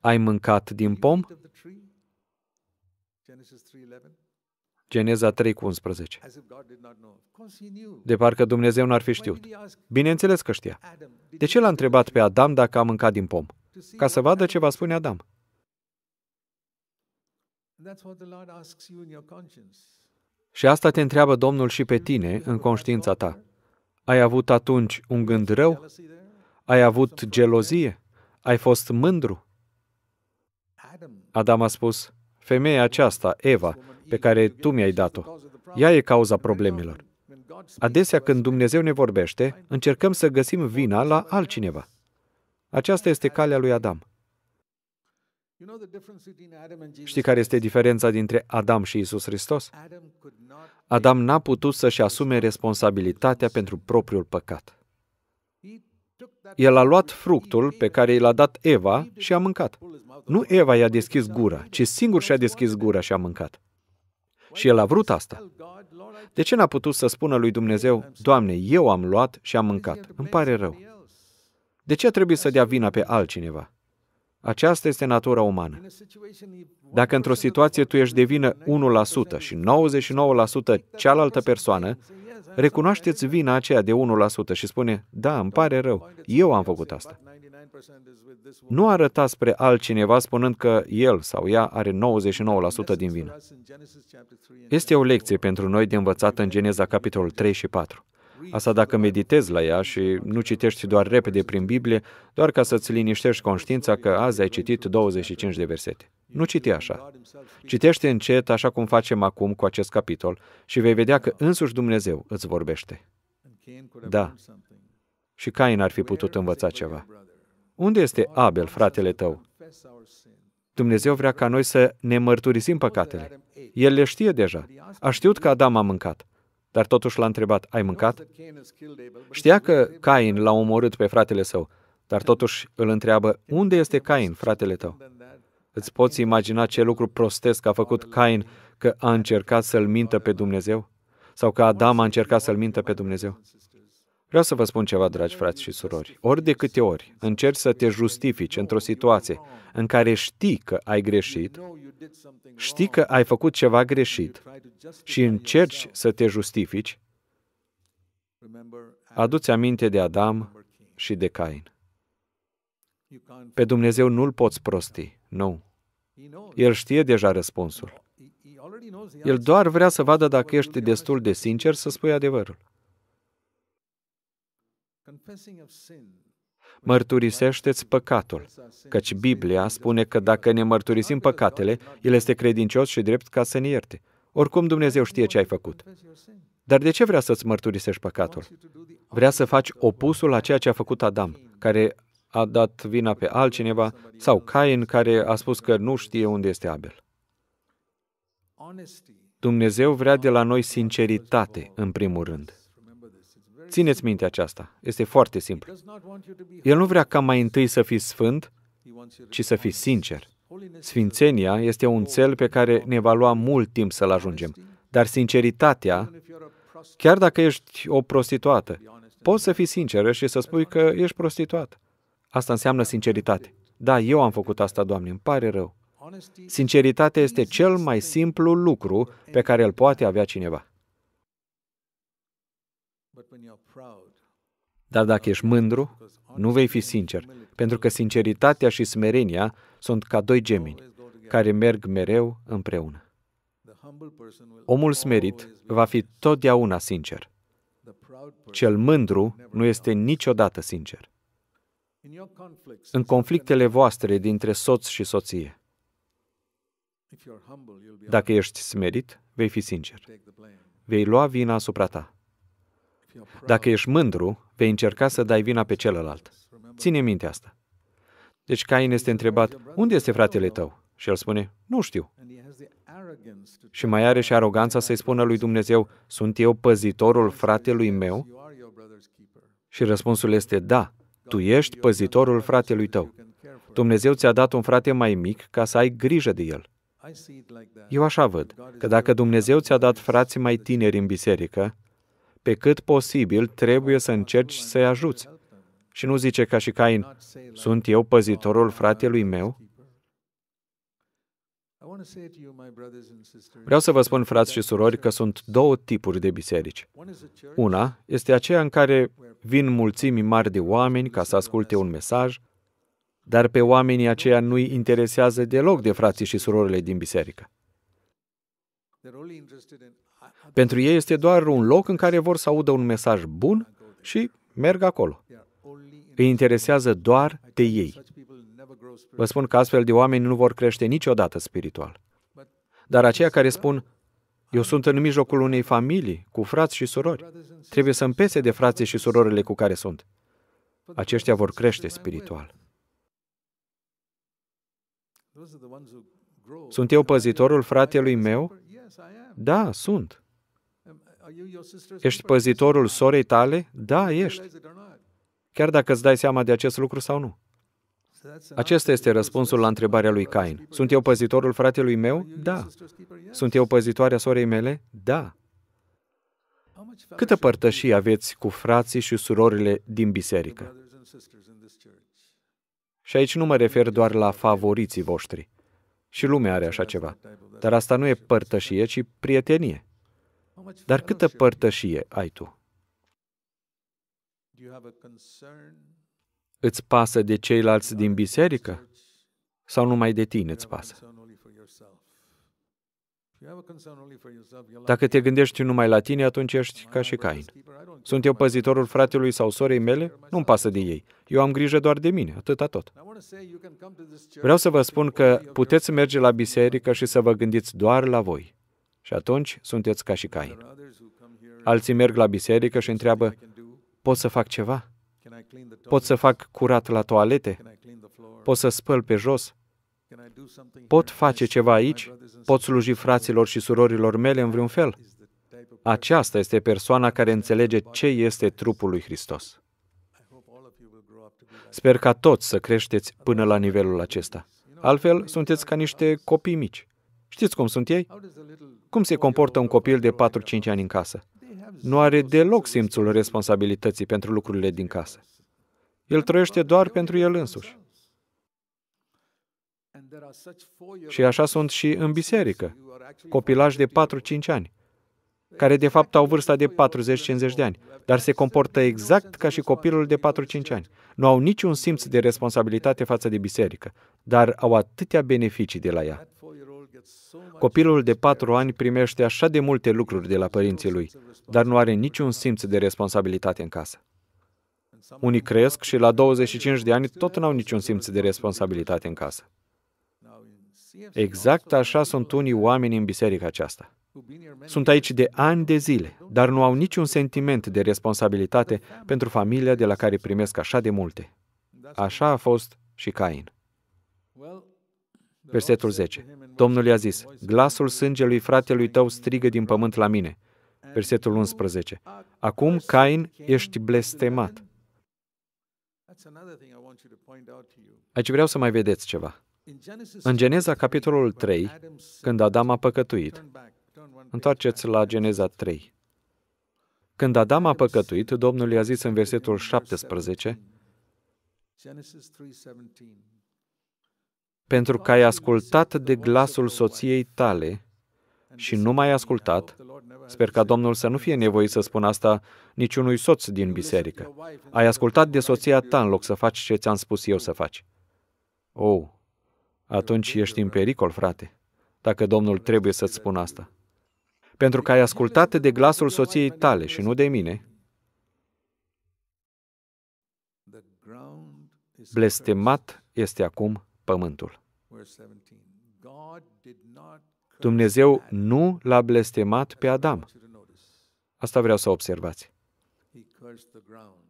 Ai mâncat din pom? Geneza 3,11. De parcă Dumnezeu n-ar fi știut. Bineînțeles că știa. De ce l-a întrebat pe Adam dacă a mâncat din pom? Ca să vadă ce va spune Adam. Și asta te întreabă Domnul și pe tine în conștiința ta. Ai avut atunci un gând rău? Ai avut gelozie? Ai fost mândru? Adam a spus, femeia aceasta, Eva, pe care tu mi-ai dat-o, ea e cauza problemelor. Adesea când Dumnezeu ne vorbește, încercăm să găsim vina la altcineva. Aceasta este calea lui Adam. Știi care este diferența dintre Adam și Isus Hristos? Adam n-a putut să-și asume responsabilitatea pentru propriul păcat. El a luat fructul pe care i l-a dat Eva și a mâncat. Nu Eva i-a deschis gura, ci singur și-a deschis gura și a mâncat. Și el a vrut asta. De ce n-a putut să spună lui Dumnezeu, Doamne, eu am luat și am mâncat? Îmi pare rău. De ce trebuie să dea vina pe altcineva? Aceasta este natura umană. Dacă într-o situație tu ești de vină 1% și 99% cealaltă persoană, recunoașteți vina aceea de 1% și spune, da, îmi pare rău, eu am făcut asta. Nu arăta spre altcineva spunând că el sau ea are 99% din vină. Este o lecție pentru noi de învățat în Geneza capitolul 3 și 4. Asta dacă meditezi la ea și nu citești doar repede prin Biblie, doar ca să-ți liniștești conștiința că azi ai citit 25 de versete. Nu citi așa. Citește încet, așa cum facem acum cu acest capitol, și vei vedea că însuși Dumnezeu îți vorbește. Da. Și Cain ar fi putut învăța ceva. Unde este Abel, fratele tău? Dumnezeu vrea ca noi să ne mărturisim păcatele. El le știe deja. A știut că Adam a mâncat. Dar totuși l-a întrebat, ai mâncat? Știa că Cain l-a omorât pe fratele său, dar totuși îl întreabă, unde este Cain, fratele tău? Îți poți imagina ce lucru prostesc a făcut Cain că a încercat să-l mintă pe Dumnezeu? Sau că Adam a încercat să-l mintă pe Dumnezeu? Vreau să vă spun ceva, dragi frați și surori. Ori de câte ori încerci să te justifici într-o situație în care știi că ai greșit, știi că ai făcut ceva greșit și încerci să te justifici, aduți aminte de Adam și de Cain. Pe Dumnezeu nu-l poți prosti, nu. El știe deja răspunsul. El doar vrea să vadă dacă ești destul de sincer să spui adevărul. Mărturisește-ți păcatul, căci Biblia spune că dacă ne mărturisim păcatele, El este credincios și drept ca să ne ierte. Oricum Dumnezeu știe ce ai făcut. Dar de ce vrea să-ți mărturisești păcatul? Vrea să faci opusul la ceea ce a făcut Adam, care a dat vina pe altcineva, sau Cain, care a spus că nu știe unde este Abel. Dumnezeu vrea de la noi sinceritate, în primul rând. Țineți minte aceasta. Este foarte simplu. El nu vrea ca mai întâi să fii sfânt, ci să fii sincer. Sfințenia este un cel pe care ne va lua mult timp să-l ajungem. Dar sinceritatea, chiar dacă ești o prostituată, poți să fii sinceră și să spui că ești prostituată. Asta înseamnă sinceritate. Da, eu am făcut asta, Doamne, îmi pare rău. Sinceritatea este cel mai simplu lucru pe care îl poate avea cineva. Dar dacă ești mândru, nu vei fi sincer, pentru că sinceritatea și smerenia sunt ca doi gemeni care merg mereu împreună. Omul smerit va fi totdeauna sincer. Cel mândru nu este niciodată sincer. În conflictele voastre dintre soț și soție, dacă ești smerit, vei fi sincer. Vei lua vina asupra ta dacă ești mândru, vei încerca să dai vina pe celălalt. Ține minte asta. Deci Cain este întrebat, unde este fratele tău? Și el spune, nu știu. Și mai are și aroganța să-i spună lui Dumnezeu, sunt eu păzitorul fratelui meu? Și răspunsul este, da, tu ești păzitorul fratelui tău. Dumnezeu ți-a dat un frate mai mic ca să ai grijă de el. Eu așa văd, că dacă Dumnezeu ți-a dat frați mai tineri în biserică, pe cât posibil, trebuie să încerci să-i ajuți. Și nu zice ca și Cain, sunt eu păzitorul fratelui meu? Vreau să vă spun, frați și surori, că sunt două tipuri de biserici. Una este aceea în care vin mulțimi mari de oameni ca să asculte un mesaj, dar pe oamenii aceia nu-i interesează deloc de frații și surorile din biserică. Pentru ei este doar un loc în care vor să audă un mesaj bun și merg acolo. Îi interesează doar de ei. Vă spun că astfel de oameni nu vor crește niciodată spiritual. Dar aceia care spun, eu sunt în mijlocul unei familii, cu frați și surori, trebuie să împese de frații și surorile cu care sunt. Aceștia vor crește spiritual. Sunt eu păzitorul fratelui meu? Da, sunt. Ești păzitorul sorei tale? Da, ești. Chiar dacă îți dai seama de acest lucru sau nu. Acesta este răspunsul la întrebarea lui Cain. Sunt eu păzitorul fratelui meu? Da. Sunt eu păzitoarea sorei mele? Da. Câtă părtășie aveți cu frații și surorile din biserică? Și aici nu mă refer doar la favoriții voștri. Și lumea are așa ceva. Dar asta nu e părtășie, ci prietenie. Dar câtă părtășie ai tu? Îți pasă de ceilalți din biserică? Sau numai de tine îți pasă? Dacă te gândești numai la tine, atunci ești ca și Cain. Sunt eu păzitorul fratelui sau sorei mele? Nu-mi pasă de ei. Eu am grijă doar de mine, atâta tot. Vreau să vă spun că puteți merge la biserică și să vă gândiți doar la voi. Și atunci sunteți ca și Cain. Alții merg la biserică și întreabă, pot să fac ceva? Pot să fac curat la toalete? Pot să spăl pe jos? Pot face ceva aici? Pot sluji fraților și surorilor mele în vreun fel? Aceasta este persoana care înțelege ce este trupul lui Hristos. Sper ca toți să creșteți până la nivelul acesta. Altfel, sunteți ca niște copii mici. Știți cum sunt ei? Cum se comportă un copil de 4-5 ani în casă? Nu are deloc simțul responsabilității pentru lucrurile din casă. El trăiește doar pentru el însuși. Și așa sunt și în biserică, copilași de 4-5 ani, care de fapt au vârsta de 40-50 de ani, dar se comportă exact ca și copilul de 4-5 ani. Nu au niciun simț de responsabilitate față de biserică, dar au atâtea beneficii de la ea. Copilul de patru ani primește așa de multe lucruri de la părinții lui, dar nu are niciun simț de responsabilitate în casă. Unii cresc și la 25 de ani tot nu au niciun simț de responsabilitate în casă. Exact așa sunt unii oameni în biserica aceasta. Sunt aici de ani de zile, dar nu au niciun sentiment de responsabilitate pentru familia de la care primesc așa de multe. Așa a fost și Cain. Versetul 10. Domnul i-a zis, glasul sângelui fratelui tău strigă din pământ la mine. Versetul 11. Acum, Cain, ești blestemat. Aici vreau să mai vedeți ceva. În Geneza, capitolul 3, când Adam a păcătuit, întoarceți la Geneza 3. Când Adam a păcătuit, Domnul i-a zis în versetul 17, pentru că ai ascultat de glasul soției tale și nu m-ai ascultat, sper ca Domnul să nu fie nevoit să spun asta niciunui soț din biserică. Ai ascultat de soția ta în loc să faci ce ți-am spus eu să faci. Oh, atunci ești în pericol, frate, dacă Domnul trebuie să-ți spună asta. Pentru că ai ascultat de glasul soției tale și nu de mine, blestemat este acum pământul. Dumnezeu nu l-a blestemat pe Adam. Asta vreau să observați.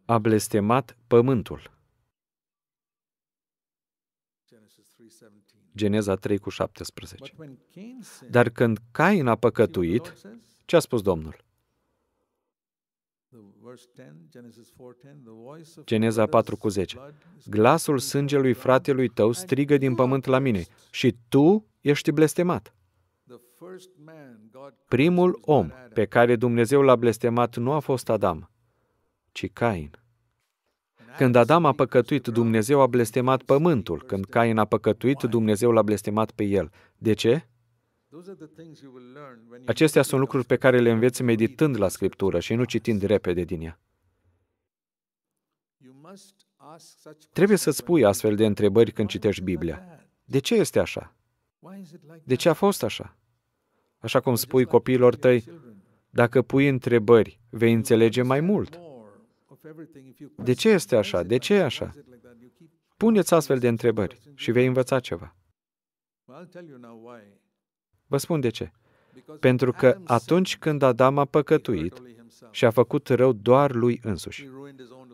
A blestemat pământul. Geneza 3 cu 17. Dar când Cain a păcătuit, ce a spus Domnul? Geneza 4 cu 10. Glasul sângelui fratelui tău strigă din pământ la mine și tu ești blestemat. Primul om pe care Dumnezeu l-a blestemat nu a fost Adam, ci Cain. Când Adam a păcătuit, Dumnezeu a blestemat pământul. Când Cain a păcătuit, Dumnezeu l-a blestemat pe el. De ce? Acestea sunt lucruri pe care le înveți meditând la Scriptură și nu citind repede din ea. Trebuie să-ți pui astfel de întrebări când citești Biblia. De ce este așa? De ce a fost așa? Așa cum spui copiilor tăi, dacă pui întrebări, vei înțelege mai mult. De ce este așa? De ce e așa? Puneți astfel de întrebări și vei învăța ceva. Vă spun de ce. Pentru că atunci când Adam a păcătuit și a făcut rău doar lui însuși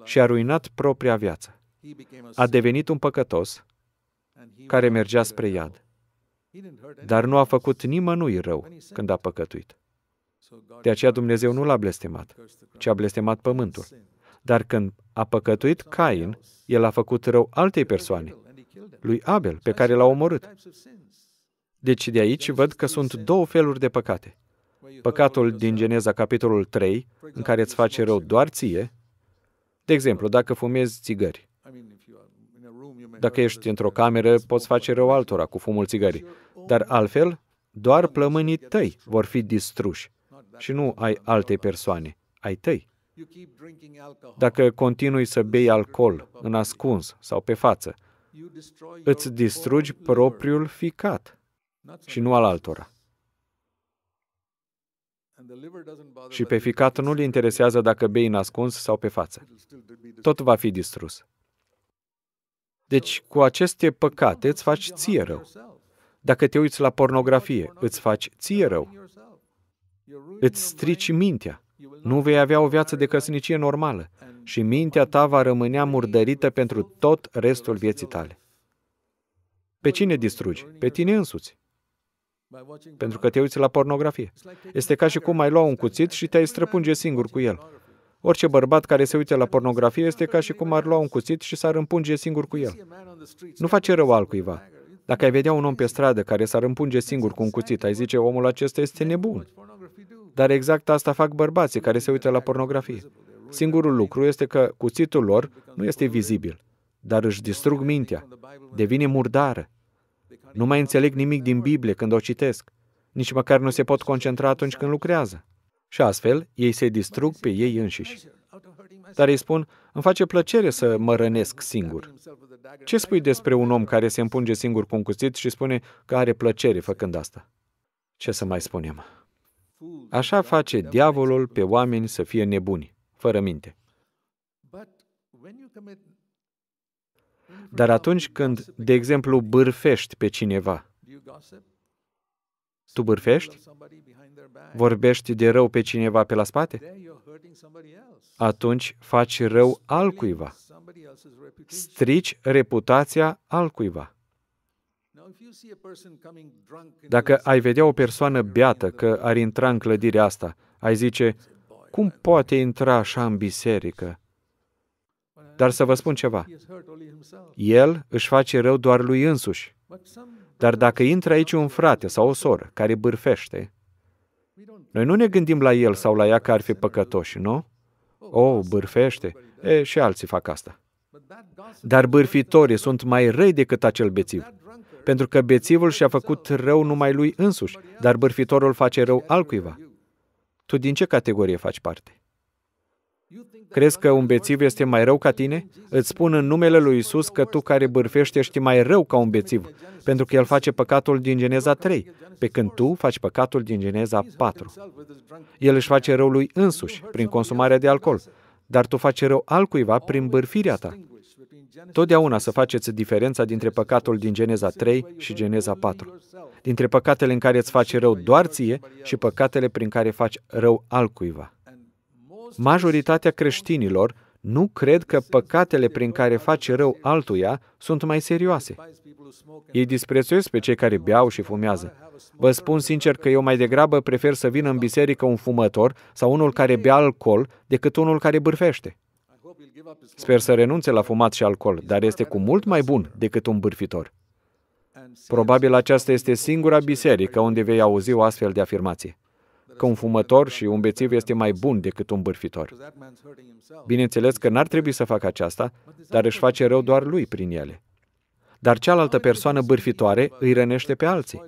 și a ruinat propria viață, a devenit un păcătos care mergea spre iad. Dar nu a făcut nimănui rău când a păcătuit. De aceea Dumnezeu nu l-a blestemat, ci a blestemat pământul. Dar când a păcătuit Cain, el a făcut rău altei persoane, lui Abel, pe care l-a omorât. Deci de aici văd că sunt două feluri de păcate. Păcatul din Geneza, capitolul 3, în care îți face rău doar ție, de exemplu, dacă fumezi țigări. Dacă ești într-o cameră, poți face rău altora cu fumul țigării. Dar altfel, doar plămânii tăi vor fi distruși și nu ai alte persoane, ai tăi. Dacă continui să bei alcool în ascuns sau pe față, îți distrugi propriul ficat și nu al altora. Și pe ficat nu-l interesează dacă bei în ascuns sau pe față. Tot va fi distrus. Deci, cu aceste păcate îți faci ție rău. Dacă te uiți la pornografie, îți faci ție rău. Îți strici mintea. Nu vei avea o viață de căsnicie normală și mintea ta va rămânea murdărită pentru tot restul vieții tale. Pe cine distrugi? Pe tine însuți. Pentru că te uiți la pornografie. Este ca și cum ai lua un cuțit și te-ai străpunge singur cu el. Orice bărbat care se uită la pornografie este ca și cum ar lua un cuțit și s-ar împunge singur cu el. Nu face rău altcuiva. Dacă ai vedea un om pe stradă care s-ar împunge singur cu un cuțit, ai zice, omul acesta este nebun. Dar exact asta fac bărbații care se uită la pornografie. Singurul lucru este că cuțitul lor nu este vizibil, dar își distrug mintea, devine murdară nu mai înțeleg nimic din Biblie când o citesc. Nici măcar nu se pot concentra atunci când lucrează. Și astfel, ei se distrug pe ei înșiși. Dar îi spun, îmi face plăcere să mă rănesc singur. Ce spui despre un om care se împunge singur cu un cuțit și spune că are plăcere făcând asta? Ce să mai spunem? Așa face diavolul pe oameni să fie nebuni, fără minte. Dar atunci când, de exemplu, bârfești pe cineva, tu bârfești? Vorbești de rău pe cineva pe la spate? Atunci faci rău altcuiva. Strici reputația altcuiva. Dacă ai vedea o persoană beată că ar intra în clădirea asta, ai zice, cum poate intra așa în biserică? Dar să vă spun ceva. El își face rău doar lui însuși. Dar dacă intră aici un frate sau o soră care bârfește, noi nu ne gândim la el sau la ea că ar fi păcătoși, nu? O, oh, bârfește. E, și alții fac asta. Dar bârfitorii sunt mai răi decât acel bețiv. Pentru că bețivul și-a făcut rău numai lui însuși, dar bârfitorul face rău altcuiva. Tu din ce categorie faci parte? Crezi că un bețiv este mai rău ca tine? Îți spun în numele lui Isus că tu care bârfești ești mai rău ca un bețiv, pentru că el face păcatul din Geneza 3, pe când tu faci păcatul din Geneza 4. El își face rău lui însuși, prin consumarea de alcool, dar tu faci rău altcuiva prin bârfirea ta. Totdeauna să faceți diferența dintre păcatul din Geneza 3 și Geneza 4, dintre păcatele în care îți faci rău doar ție și păcatele prin care faci rău altcuiva majoritatea creștinilor nu cred că păcatele prin care face rău altuia sunt mai serioase. Ei disprețuiesc pe cei care beau și fumează. Vă spun sincer că eu mai degrabă prefer să vină în biserică un fumător sau unul care bea alcool decât unul care bârfește. Sper să renunțe la fumat și alcool, dar este cu mult mai bun decât un bârfitor. Probabil aceasta este singura biserică unde vei auzi o astfel de afirmație că un fumător și un bețiv este mai bun decât un bârfitor. Bineînțeles că n-ar trebui să facă aceasta, dar își face rău doar lui prin ele. Dar cealaltă persoană bârfitoare îi rănește pe alții.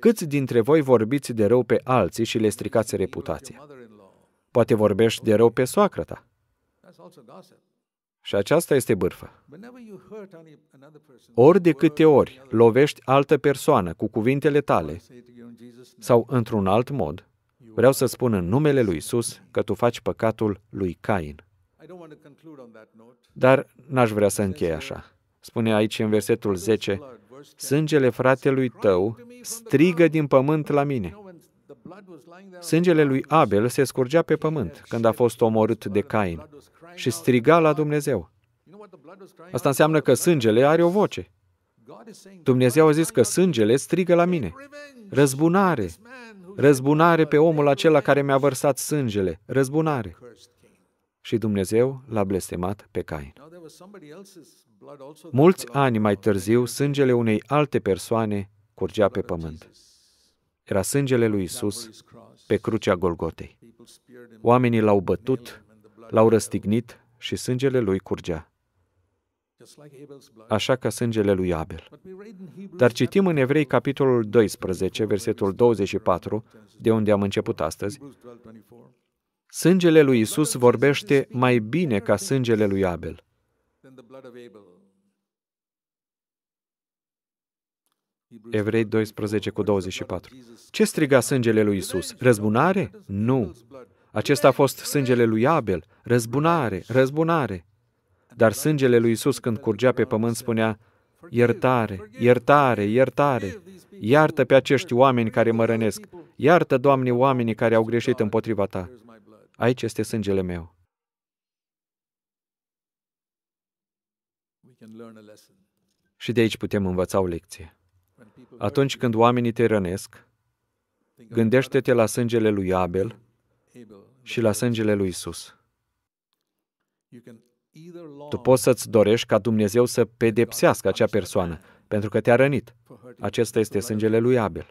Câți dintre voi vorbiți de rău pe alții și le stricați reputația? Poate vorbești de rău pe soacră ta. Și aceasta este bârfă. Ori de câte ori lovești altă persoană cu cuvintele tale sau într-un alt mod, Vreau să spun în numele lui Isus că tu faci păcatul lui Cain. Dar n-aș vrea să închei așa. Spune aici în versetul 10, sângele fratelui tău strigă din pământ la mine. Sângele lui Abel se scurgea pe pământ când a fost omorât de Cain și striga la Dumnezeu. Asta înseamnă că sângele are o voce. Dumnezeu a zis că sângele strigă la mine. Răzbunare! Răzbunare pe omul acela care mi-a vărsat sângele. Răzbunare. Și Dumnezeu l-a blestemat pe Cain. Mulți ani mai târziu, sângele unei alte persoane curgea pe pământ. Era sângele lui Isus pe crucea Golgotei. Oamenii l-au bătut, l-au răstignit și sângele lui curgea așa ca sângele lui Abel. Dar citim în Evrei capitolul 12, versetul 24, de unde am început astăzi, Sângele lui Isus vorbește mai bine ca sângele lui Abel. Evrei 12 cu 24. Ce striga sângele lui Isus? Răzbunare? Nu. Acesta a fost sângele lui Abel. Răzbunare, răzbunare. Dar sângele lui Isus când curgea pe pământ spunea, iertare, iertare, iertare, iartă pe acești oameni care mă rănesc, iartă, Doamne, oamenii care au greșit împotriva Ta. Aici este sângele meu. Și de aici putem învăța o lecție. Atunci când oamenii te rănesc, gândește-te la sângele lui Abel și la sângele lui Isus. Tu poți să-ți dorești ca Dumnezeu să pedepsească acea persoană pentru că te-a rănit. Acesta este sângele lui Abel.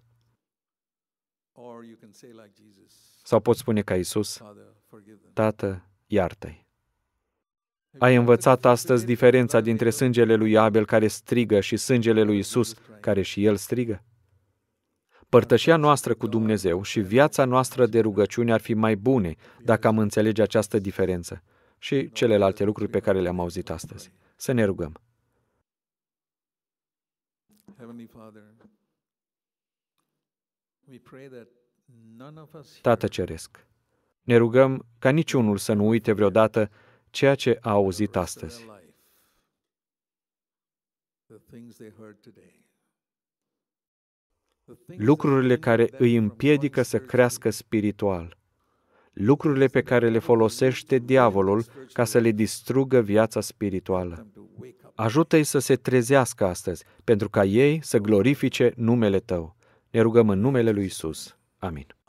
Sau poți spune ca Isus, Tată, iartă-i. Ai învățat astăzi diferența dintre sângele lui Abel care strigă și sângele lui Isus care și el strigă? Părtășia noastră cu Dumnezeu și viața noastră de rugăciune ar fi mai bune dacă am înțelege această diferență și celelalte lucruri pe care le-am auzit astăzi. Să ne rugăm. Tată Ceresc, ne rugăm ca niciunul să nu uite vreodată ceea ce a auzit astăzi. Lucrurile care îi împiedică să crească spiritual – lucrurile pe care le folosește diavolul ca să le distrugă viața spirituală. Ajută-i să se trezească astăzi, pentru ca ei să glorifice numele Tău. Ne rugăm în numele Lui Isus. Amin.